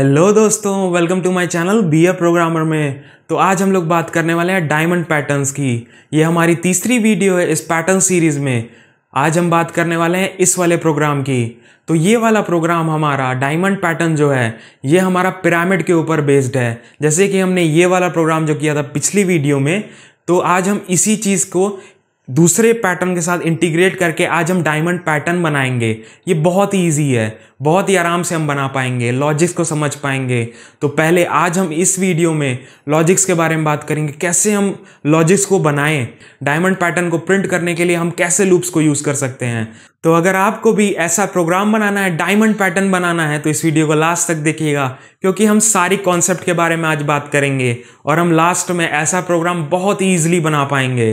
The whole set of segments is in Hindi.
हेलो दोस्तों welcome to my channel be a programmer में तो आज हम लोग बात करने वाले हैं डायमंड पैटर्न्स की ये हमारी तीसरी वीडियो है इस पैटर्न सीरीज़ में आज हम बात करने वाले हैं इस वाले प्रोग्राम की तो ये वाला प्रोग्राम हमारा डायमंड पैटर्न जो है ये हमारा पिरामिड के ऊपर बेस्ड है जैसे कि हमने ये वाला प्रोग्राम जो किया था पिछली वीडियो में तो आज हम इसी चीज़ को दूसरे पैटर्न के साथ इंटीग्रेट करके आज हम डायमंड पैटर्न बनाएंगे ये बहुत ही ईजी है बहुत ही आराम से हम बना पाएंगे लॉजिक्स को समझ पाएंगे तो पहले आज हम इस वीडियो में लॉजिक्स के बारे में बात करेंगे कैसे हम लॉजिक्स को बनाएं डायमंड पैटर्न को प्रिंट करने के लिए हम कैसे लूप्स को यूज़ कर सकते हैं तो अगर आपको भी ऐसा प्रोग्राम बनाना है डायमंड पैटर्न बनाना है तो इस वीडियो को लास्ट तक देखिएगा क्योंकि हम सारी कॉन्सेप्ट के बारे में आज बात करेंगे और हम लास्ट में ऐसा प्रोग्राम बहुत ईजिली बना पाएंगे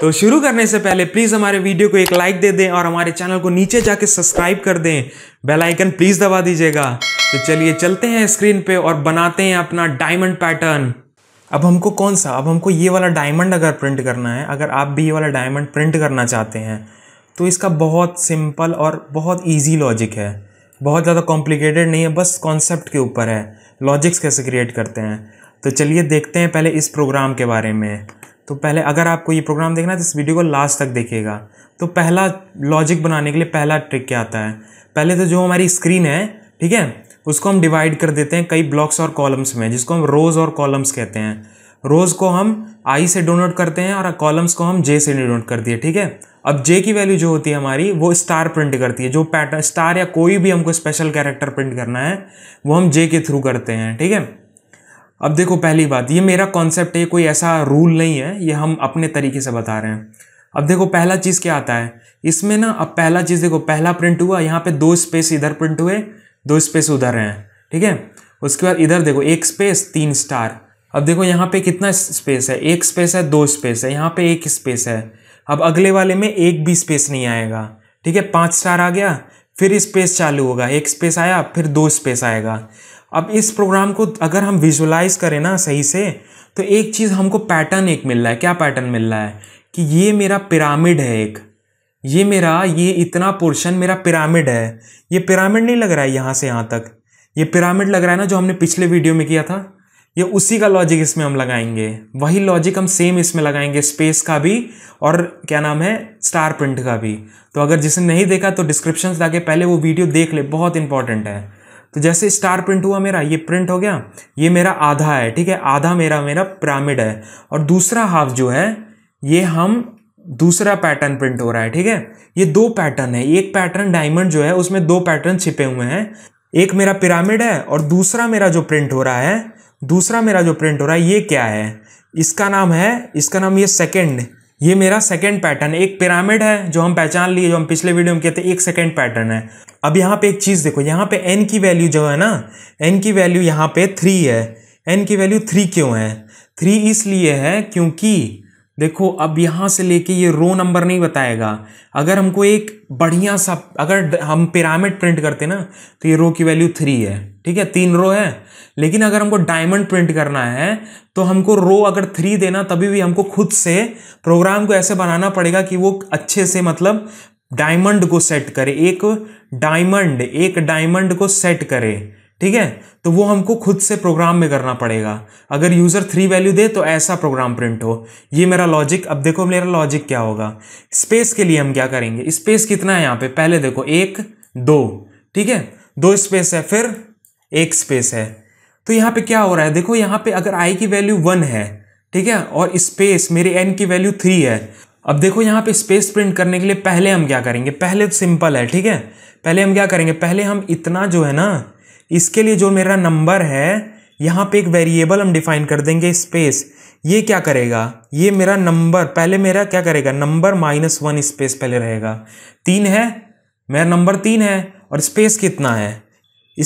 तो शुरू करने से पहले प्लीज़ हमारे वीडियो को एक लाइक दे दें और हमारे चैनल को नीचे जाके सब्सक्राइब कर दें बेल आइकन प्लीज़ दबा दीजिएगा तो चलिए चलते हैं स्क्रीन पे और बनाते हैं अपना डायमंड पैटर्न अब हमको कौन सा अब हमको ये वाला डायमंड अगर प्रिंट करना है अगर आप भी ये वाला डायमंड प्रिंट करना चाहते हैं तो इसका बहुत सिंपल और बहुत ईजी लॉजिक है बहुत ज़्यादा कॉम्प्लिकेटेड नहीं है बस कॉन्सेप्ट के ऊपर है लॉजिक्स कैसे क्रिएट करते हैं तो चलिए देखते हैं पहले इस प्रोग्राम के बारे में तो पहले अगर आपको ये प्रोग्राम देखना है तो इस वीडियो को लास्ट तक देखिएगा तो पहला लॉजिक बनाने के लिए पहला ट्रिक क्या आता है पहले तो जो हमारी स्क्रीन है ठीक है उसको हम डिवाइड कर देते हैं कई ब्लॉक्स और कॉलम्स में जिसको हम रोज़ और कॉलम्स कहते हैं रोज़ को हम आई से डोनोट करते हैं और कॉलम्स को हम जे से डोनोट कर दिए ठीक है अब जे की वैल्यू जो होती है हमारी वो स्टार प्रिंट करती है जो पैटर्न स्टार या कोई भी हमको स्पेशल कैरेक्टर प्रिंट करना है वो हम जे के थ्रू करते हैं ठीक है अब देखो पहली बात ये मेरा कॉन्सेप्ट है कोई ऐसा रूल नहीं है ये हम अपने तरीके से बता रहे हैं अब देखो पहला चीज़ क्या आता है इसमें ना अब पहला चीज़ देखो पहला प्रिंट हुआ यहाँ पे दो स्पेस इधर प्रिंट हुए दो स्पेस उधर हैं ठीक है उसके बाद इधर देखो एक स्पेस तीन स्टार अब देखो यहाँ पे कितना स्पेस है एक स्पेस है दो स्पेस है यहाँ पे एक स्पेस है अब अगले वाले में एक भी स्पेस नहीं आएगा ठीक है पाँच स्टार आ गया फिर स्पेस चालू होगा एक स्पेस आया फिर दो स्पेस आएगा अब इस प्रोग्राम को अगर हम विजुलाइज करें ना सही से तो एक चीज़ हमको पैटर्न एक मिल रहा है क्या पैटर्न मिल रहा है कि ये मेरा पिरामिड है एक ये मेरा ये इतना पोर्शन मेरा पिरामिड है ये पिरामिड नहीं लग रहा है यहाँ से यहाँ तक ये पिरामिड लग रहा है ना जो हमने पिछले वीडियो में किया था ये उसी का लॉजिक इसमें हम लगाएंगे वही लॉजिक हम सेम इसमें लगाएंगे स्पेस का भी और क्या नाम है स्टार प्रिंट का भी तो अगर जिसने नहीं देखा तो डिस्क्रिप्शन जाके पहले वो वीडियो देख ले बहुत इंपॉर्टेंट है तो जैसे स्टार प्रिंट हुआ मेरा ये प्रिंट हो गया ये मेरा आधा है ठीक है आधा मेरा मेरा पिरामिड है और दूसरा हाफ जो है ये हम दूसरा पैटर्न प्रिंट हो रहा है ठीक है ये दो पैटर्न है एक पैटर्न डायमंड जो है उसमें दो पैटर्न छिपे हुए हैं एक मेरा पिरामिड है और दूसरा मेरा जो प्रिंट हो रहा है दूसरा मेरा जो प्रिंट हो रहा है ये क्या है इसका नाम है इसका नाम ये सेकेंड ये मेरा सेकेंड पैटर्न एक पिरामिड है जो हम पहचान लिए जो हम पिछले वीडियो में कहते हैं एक सेकेंड पैटर्न है अब यहाँ पे एक चीज़ देखो यहाँ पे एन की वैल्यू जो है ना एन की वैल्यू यहाँ पे थ्री है एन की वैल्यू थ्री क्यों है थ्री इसलिए है क्योंकि देखो अब यहाँ से लेके ये रो नंबर नहीं बताएगा अगर हमको एक बढ़िया सा अगर हम पिरामिड प्रिंट करते ना तो ये रो की वैल्यू थ्री है ठीक है तीन रो है लेकिन अगर हमको डायमंड प्रिंट करना है तो हमको रो अगर थ्री देना तभी भी हमको खुद से प्रोग्राम को ऐसे बनाना पड़ेगा कि वो अच्छे से मतलब डायमंड को सेट करे एक डायमंड एक डायमंड को सेट करे ठीक है तो वो हमको खुद से प्रोग्राम में करना पड़ेगा अगर यूज़र थ्री वैल्यू दे तो ऐसा प्रोग्राम प्रिंट हो ये मेरा लॉजिक अब देखो मेरा लॉजिक क्या होगा स्पेस के लिए हम क्या करेंगे स्पेस कितना है यहाँ पे पहले देखो एक दो ठीक है दो स्पेस है फिर एक स्पेस है तो यहाँ पे क्या हो रहा है देखो यहाँ पे अगर आई की वैल्यू वन है ठीक है और स्पेस मेरी एन की वैल्यू थ्री है अब देखो यहाँ पे स्पेस प्रिंट करने के लिए पहले हम क्या करेंगे पहले तो सिंपल है ठीक है पहले हम क्या करेंगे पहले हम इतना जो है ना इसके लिए जो मेरा नंबर है यहाँ पे एक वेरिएबल हम डिफाइन कर देंगे स्पेस ये क्या करेगा ये मेरा नंबर पहले मेरा क्या करेगा नंबर माइनस वन स्पेस पहले रहेगा तीन है मेरा नंबर तीन है और स्पेस कितना है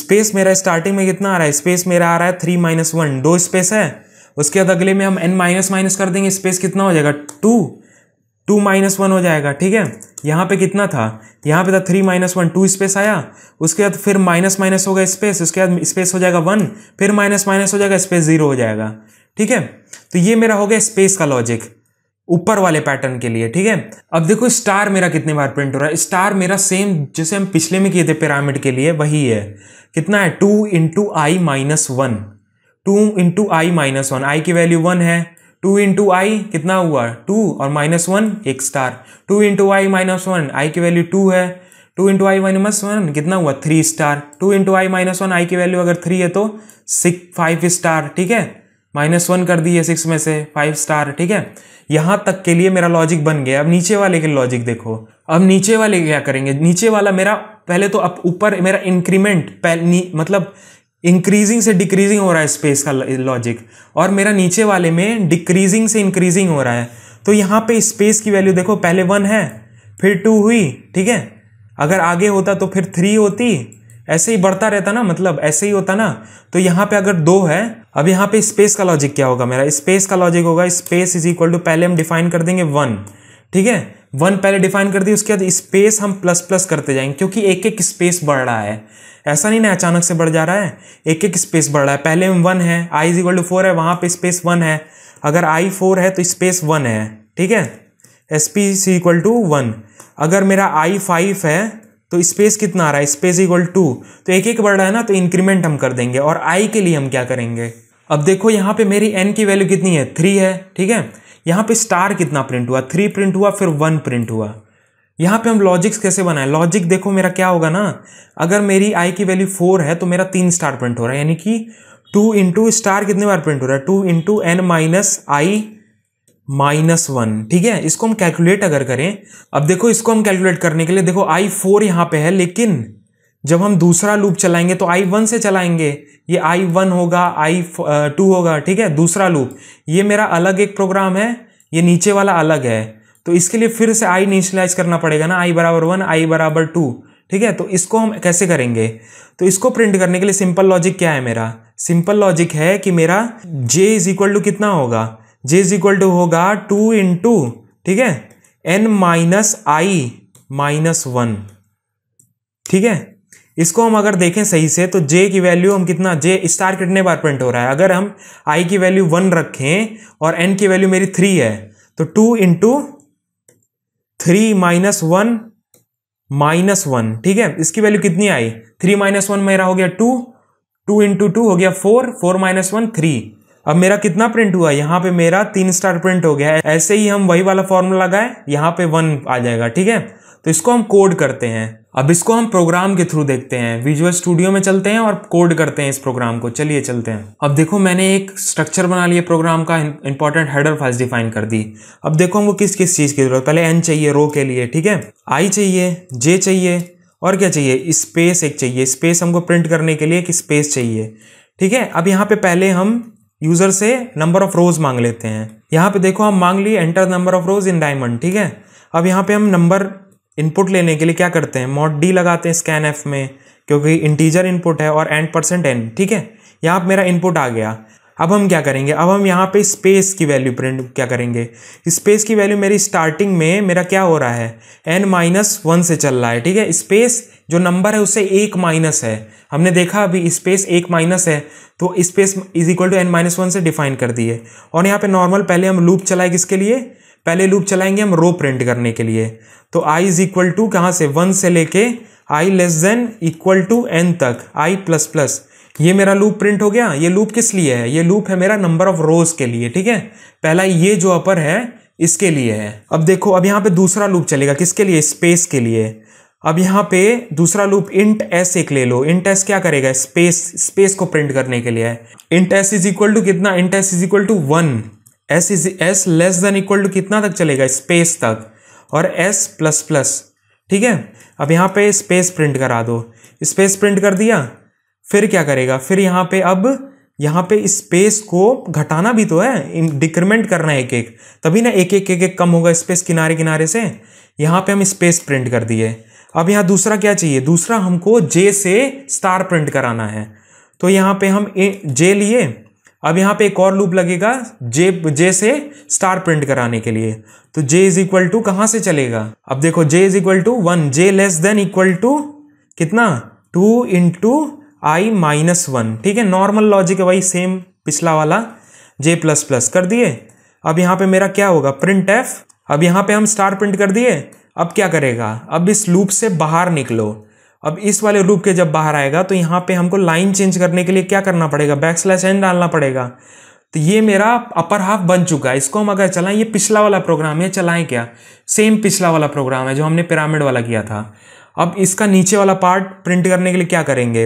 स्पेस मेरा स्टार्टिंग में कितना आ रहा है स्पेस मेरा आ रहा है थ्री माइनस वन दो स्पेस है उसके बाद अगले में हम एन माइनस माइनस कर देंगे स्पेस कितना हो जाएगा टू टू माइनस वन हो जाएगा ठीक है यहाँ पे कितना था यहाँ पे था three minus one two space आया उसके बाद फिर माइनस माइनस होगा स्पेस उसके बाद स्पेस हो जाएगा वन फिर माइनस माइनस हो जाएगा स्पेस जीरो हो जाएगा ठीक है तो ये मेरा हो गया स्पेस का लॉजिक ऊपर वाले पैटर्न के लिए ठीक है अब देखो स्टार मेरा कितने बार प्रिंट हो रहा है स्टार मेरा सेम जैसे हम पिछले में किए थे पिरामिड के लिए वही है कितना है two into I minus one two into I minus one I की वैल्यू वन है टू इंटू आई कितना हुआ टू और माइनस वन एक star two into I minus one I की वैल्यू टू है टू इंटू आई माइनस वन कितना हुआ three star two into I minus one I की वैल्यू अगर थ्री है तो सिक्स फाइव स्टार ठीक है माइनस वन कर दिए सिक्स में से फाइव स्टार ठीक है यहाँ तक के लिए मेरा लॉजिक बन गया अब नीचे वाले के लॉजिक देखो अब नीचे वाले क्या करेंगे नीचे वाला मेरा पहले तो अब ऊपर मेरा इंक्रीमेंट मतलब इंक्रीजिंग से डिक्रीजिंग हो रहा है स्पेस का लॉजिक और मेरा नीचे वाले में डिक्रीजिंग से इंक्रीजिंग हो रहा है तो यहाँ पे स्पेस की वैल्यू देखो पहले वन है फिर टू हुई ठीक है अगर आगे होता तो फिर थ्री होती ऐसे ही बढ़ता रहता ना मतलब ऐसे ही होता ना तो यहाँ पे अगर दो है अब यहाँ पे स्पेस का लॉजिक क्या होगा मेरा स्पेस का लॉजिक होगा स्पेस इज इक्वल टू पहले हम डिफाइन कर देंगे वन ठीक है वन पहले डिफाइन कर दी उसके बाद स्पेस हम प्लस प्लस करते जाएंगे क्योंकि एक एक स्पेस बढ़ रहा है ऐसा नहीं ना अचानक से बढ़ जा रहा है एक एक स्पेस बढ़ रहा है पहले में वन है I is equal to four है वहाँ पे स्पेस वन है अगर आई फोर है तो स्पेस वन है ठीक है S P C equal to one अगर मेरा आई फाइव है तो स्पेस कितना आ रहा है स्पेस इक्वल टू तो एक एक बढ़ रहा है ना तो इंक्रीमेंट हम कर देंगे और आई के लिए हम क्या करेंगे अब देखो यहाँ पे मेरी एन की वैल्यू कितनी है थ्री है ठीक है यहाँ पे स्टार कितना प्रिंट हुआ थ्री प्रिंट हुआ फिर वन प्रिंट हुआ यहाँ पे हम लॉजिक्स कैसे बनाएं लॉजिक देखो मेरा क्या होगा ना अगर मेरी आई की वैल्यू फोर है तो मेरा तीन स्टार प्रिंट हो रहा है यानी कि टू इंटू स्टार कितने बार प्रिंट हो रहा है two into n minus i minus one ठीक है इसको हम कैलकुलेट अगर करें अब देखो इसको हम कैलकुलेट करने के लिए देखो आई फोर यहाँ पे है लेकिन जब हम दूसरा लूप चलाएंगे तो आई वन से चलाएंगे ये आई वन होगा आई टू uh, होगा ठीक है दूसरा लूप ये मेरा अलग एक प्रोग्राम है ये नीचे वाला अलग है तो इसके लिए फिर से आई इनिशलाइज करना पड़ेगा ना आई बराबर वन आई बराबर टू ठीक है तो इसको हम कैसे करेंगे तो इसको प्रिंट करने के लिए सिंपल लॉजिक क्या है मेरा सिंपल लॉजिक है कि मेरा जे इज इक्वल टू कितना होगा जे इज इक्वल टू होगा टू इन टू ठीक है n minus i minus one ठीक है इसको हम अगर देखें सही से तो जे की वैल्यू हम कितना जे स्टार कितने बार प्रिंट हो रहा है अगर हम आई की वैल्यू वन रखें और एन की वैल्यू मेरी थ्री है तो two into three minus one minus one ठीक है इसकी वैल्यू कितनी आई थ्री माइनस वन मेरा हो गया टू टू इंटू टू हो गया four four minus one three अब मेरा कितना प्रिंट हुआ यहाँ पे मेरा तीन स्टार प्रिंट हो गया है ऐसे ही हम वही वाला फॉर्मूला लगाए यहाँ पे वन आ जाएगा ठीक है तो इसको हम कोड करते हैं अब इसको हम प्रोग्राम के थ्रू देखते हैं विजुअल स्टूडियो में चलते हैं और कोड करते हैं इस प्रोग्राम को चलिए चलते हैं अब देखो मैंने एक स्ट्रक्चर बना लिया प्रोग्राम का इंपॉर्टेंट हेडर फाइल्स डिफाइन कर दी अब देखो हमको किस किस चीज़ की जरूरत पहले एन चाहिए रो के लिए ठीक है आई चाहिए जे चाहिए और क्या चाहिए स्पेस एक चाहिए स्पेस हमको प्रिंट करने के लिए एक स्पेस चाहिए ठीक है अब यहाँ पे पहले हम यूज़र से नंबर ऑफ रोज मांग लेते हैं यहाँ पे देखो हम मांग लिए enter number of rows in diamond ठीक है अब यहाँ पे हम नंबर इनपुट लेने के लिए क्या करते हैं मॉड डी लगाते हैं स्कैन एफ में क्योंकि इंटीजर इनपुट है और एंड परसेंट एन ठीक है यहाँ मेरा इनपुट आ गया अब हम क्या करेंगे अब हम यहाँ पे स्पेस की वैल्यू प्रिंट क्या करेंगे स्पेस की वैल्यू मेरी स्टार्टिंग में मेरा क्या हो रहा है एन माइनस वन से चल रहा है ठीक है स्पेस जो नंबर है उससे एक माइनस है हमने देखा अभी स्पेस एक माइनस है तो space is equal to n minus one से डिफाइन कर दिए और यहाँ पे नॉर्मल पहले हम लूप चलाए किसके लिए पहले लूप चलाएंगे हम रो प्रिंट करने के लिए तो आई इज इक्वल टू कहाँ से वन से लेके i less than equal to n तक आई प्लस प्लस ये मेरा लूप प्रिंट हो गया ये लूप किस लिए है ये लूप है मेरा नंबर ऑफ रोज के लिए ठीक है पहला ये जो अपर है इसके लिए है अब देखो अब यहाँ पे दूसरा लूप चलेगा किसके लिए स्पेस के लिए अब यहाँ पे दूसरा लूप इंट एस एक ले लो इंट एस क्या करेगा स्पेस स्पेस को प्रिंट करने के लिए int s is equal to कितना int s is equal to one s is s less than equal to कितना तक चलेगा स्पेस तक और एस प्लस प्लस ठीक है अब यहाँ पे स्पेस प्रिंट करा दो स्पेस प्रिंट कर दिया फिर क्या करेगा फिर यहाँ पे अब यहाँ पे स्पेस को घटाना भी तो है डिक्रीमेंट करना है एक एक तभी ना एक एक एक एक कम होगा स्पेस किनारे किनारे से यहाँ पे हम स्पेस प्रिंट कर दिए अब यहाँ दूसरा क्या चाहिए दूसरा हमको जे से स्टार प्रिंट कराना है तो यहाँ पे हम जे लिए अब यहाँ पे एक और लूप लगेगा जे जे से स्टार प्रिंट कराने के लिए तो जे इज इक्वल टू कहाँ से चलेगा अब देखो j is equal to one j less than equal to कितना टू इंटू आई माइनस वन ठीक है नॉर्मल लॉजिक है वही सेम पिछला वाला जे प्लस प्लस कर दिए अब यहाँ पे मेरा क्या होगा प्रिंट एफ अब यहाँ पे हम स्टार प्रिंट कर दिए अब क्या करेगा अब इस लूप से बाहर निकलो अब इस वाले लूप के जब बाहर आएगा तो यहाँ पे हमको लाइन चेंज करने के लिए क्या करना पड़ेगा बैक स्लैश एन डालना पड़ेगा तो ये मेरा अपर हाफ बन चुका है इसको हम अगर चलाएं ये पिछला वाला प्रोग्राम है चलाएं क्या सेम पिछला वाला प्रोग्राम है जो हमने पिरामिड वाला किया था अब इसका नीचे वाला पार्ट प्रिंट करने के लिए क्या करेंगे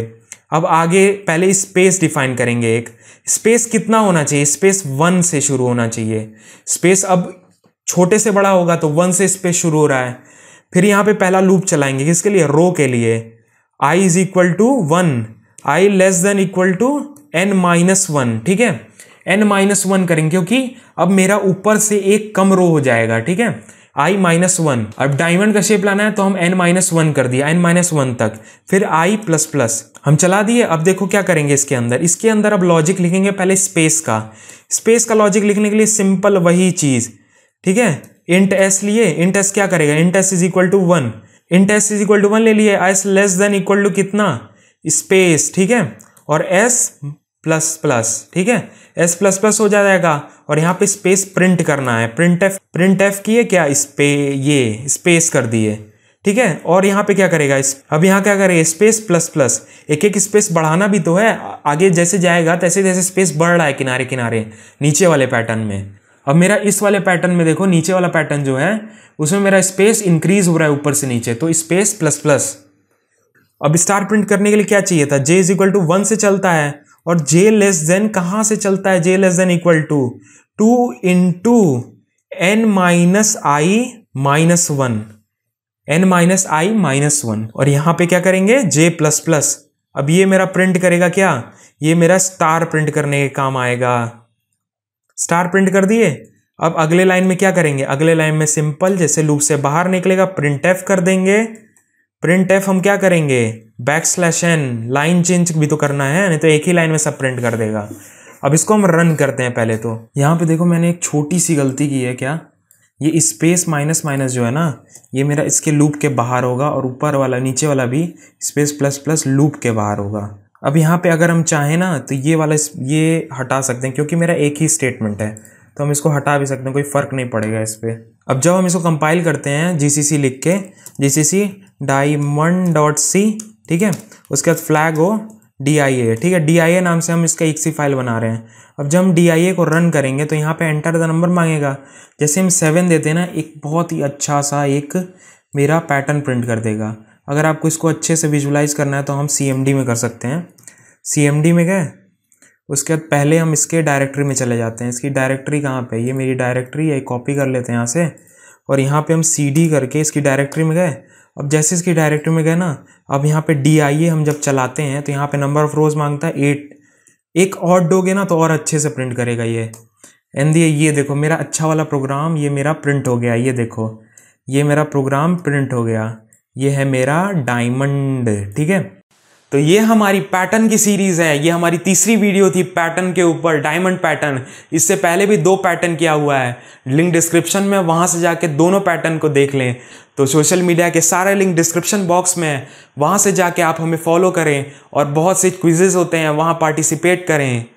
अब आगे पहले स्पेस डिफाइन करेंगे एक स्पेस कितना होना चाहिए स्पेस वन से शुरू होना चाहिए स्पेस अब छोटे से बड़ा होगा तो वन से स्पेस शुरू हो रहा है फिर यहाँ पे पहला लूप चलाएंगे किसके लिए रो के लिए i is equal to one i less than equal to n minus one ठीक है एन माइनस वन करेंगे क्योंकि अब मेरा ऊपर से एक कम रो हो जाएगा ठीक है आई माइनस वन अब डायमंड का शेप लाना है तो हम एन माइनस वन कर दिया एन माइनस वन तक फिर आई प्लस प्लस हम चला दिए अब देखो क्या करेंगे इसके अंदर इसके अंदर अब लॉजिक लिखेंगे पहले स्पेस का स्पेस का लॉजिक लिखने के लिए सिंपल वही चीज़ ठीक है इंट एस लिए इंट एस क्या करेगा int s is equal to one int s is equal to one ले लिए s less than equal to कितना स्पेस ठीक है और एस प्लस प्लस ठीक है एस प्लस प्लस हो जाएगा और यहाँ पे स्पेस प्रिंट करना है प्रिंट एफ प्रिंट एफ किए क्या स्पे ये स्पेस कर दिए ठीक है और यहाँ पे क्या करेगा इस अब यहाँ क्या करेगा स्पेस प्लस प्लस एक एक स्पेस बढ़ाना भी तो है आगे जैसे जाएगा तैसे तैसे स्पेस बढ़ रहा है किनारे किनारे नीचे वाले पैटर्न में अब मेरा इस वाले पैटर्न में देखो नीचे वाला पैटर्न जो है उसमें मेरा स्पेस इंक्रीज हो रहा है ऊपर से नीचे तो स्पेस प्लस प्लस अब स्टार प्रिंट करने के लिए क्या चाहिए था j is equal to one से चलता है और जे लेस देन कहाँ से चलता है j less than equal to two into n minus i minus one n minus i minus one और यहाँ पे क्या करेंगे जे प्लस प्लस अब ये मेरा प्रिंट करेगा क्या ये मेरा स्टार प्रिंट करने के काम आएगा स्टार प्रिंट कर दिए अब अगले लाइन में क्या करेंगे अगले लाइन में सिंपल जैसे लूप से बाहर निकलेगा प्रिंट एफ कर देंगे प्रिंट एफ हम क्या करेंगे back slash n line change भी तो करना है नहीं तो एक ही लाइन में सब प्रिंट कर देगा अब इसको हम रन करते हैं पहले तो यहाँ पे देखो मैंने एक छोटी सी गलती की है क्या ये स्पेस माइनस माइनस जो है ना ये मेरा इसके लूप के बाहर होगा और ऊपर वाला नीचे वाला भी स्पेस प्लस प्लस लूप के बाहर होगा अब यहाँ पे अगर हम चाहें ना तो ये वाला ये हटा सकते हैं क्योंकि मेरा एक ही स्टेटमेंट है तो हम इसको हटा भी सकते हैं कोई फ़र्क नहीं पड़ेगा इस पर अब जब हम इसको कंपाइल करते हैं जी सी सी लिख के जी सी सी डाइमंड डॉट सी ठीक है उसके बाद फ्लैग हो डी आई ए ठीक है डी आई ए नाम से हम इसका एक सी फाइल बना रहे हैं अब जब हम डी आई ए को रन करेंगे तो यहाँ पे एंटर द नंबर मांगेगा जैसे हम सेवन देते हैं ना एक बहुत ही अच्छा सा एक मेरा पैटर्न प्रिंट कर देगा अगर आपको इसको अच्छे से विजुलाइज करना है तो हम सी में कर सकते हैं सी में गए उसके बाद पहले हम इसके डायरेक्टरी में चले जाते हैं इसकी डायरेक्टरी कहाँ पे ये मेरी डायरेक्टरी है कॉपी कर लेते हैं यहाँ से और यहाँ पे हम सी डी करके इसकी डायरेक्टरी में गए अब जैसे इसकी डायरेक्टरी में गए ना अब यहाँ पे डी आई ए हम जब चलाते हैं तो यहाँ पे नंबर ऑफ रोज़ मांगता है एट एक और डोगे ना तो और अच्छे से प्रिंट करेगा ये एन दिए ये देखो मेरा अच्छा वाला प्रोग्राम ये मेरा प्रिंट हो गया ये देखो ये मेरा प्रोग्राम प्रिंट हो गया ये है मेरा डायमंड ठीक है तो ये हमारी पैटर्न की सीरीज है ये हमारी तीसरी वीडियो थी पैटर्न के ऊपर डायमंड पैटर्न इससे पहले भी दो पैटर्न किया हुआ है लिंक डिस्क्रिप्शन में वहाँ से जाके दोनों पैटर्न को देख लें तो सोशल मीडिया के सारे लिंक डिस्क्रिप्शन बॉक्स में है वहाँ से जाके आप हमें फॉलो करें और बहुत से क्विजेज होते हैं वहाँ पार्टिसिपेट करें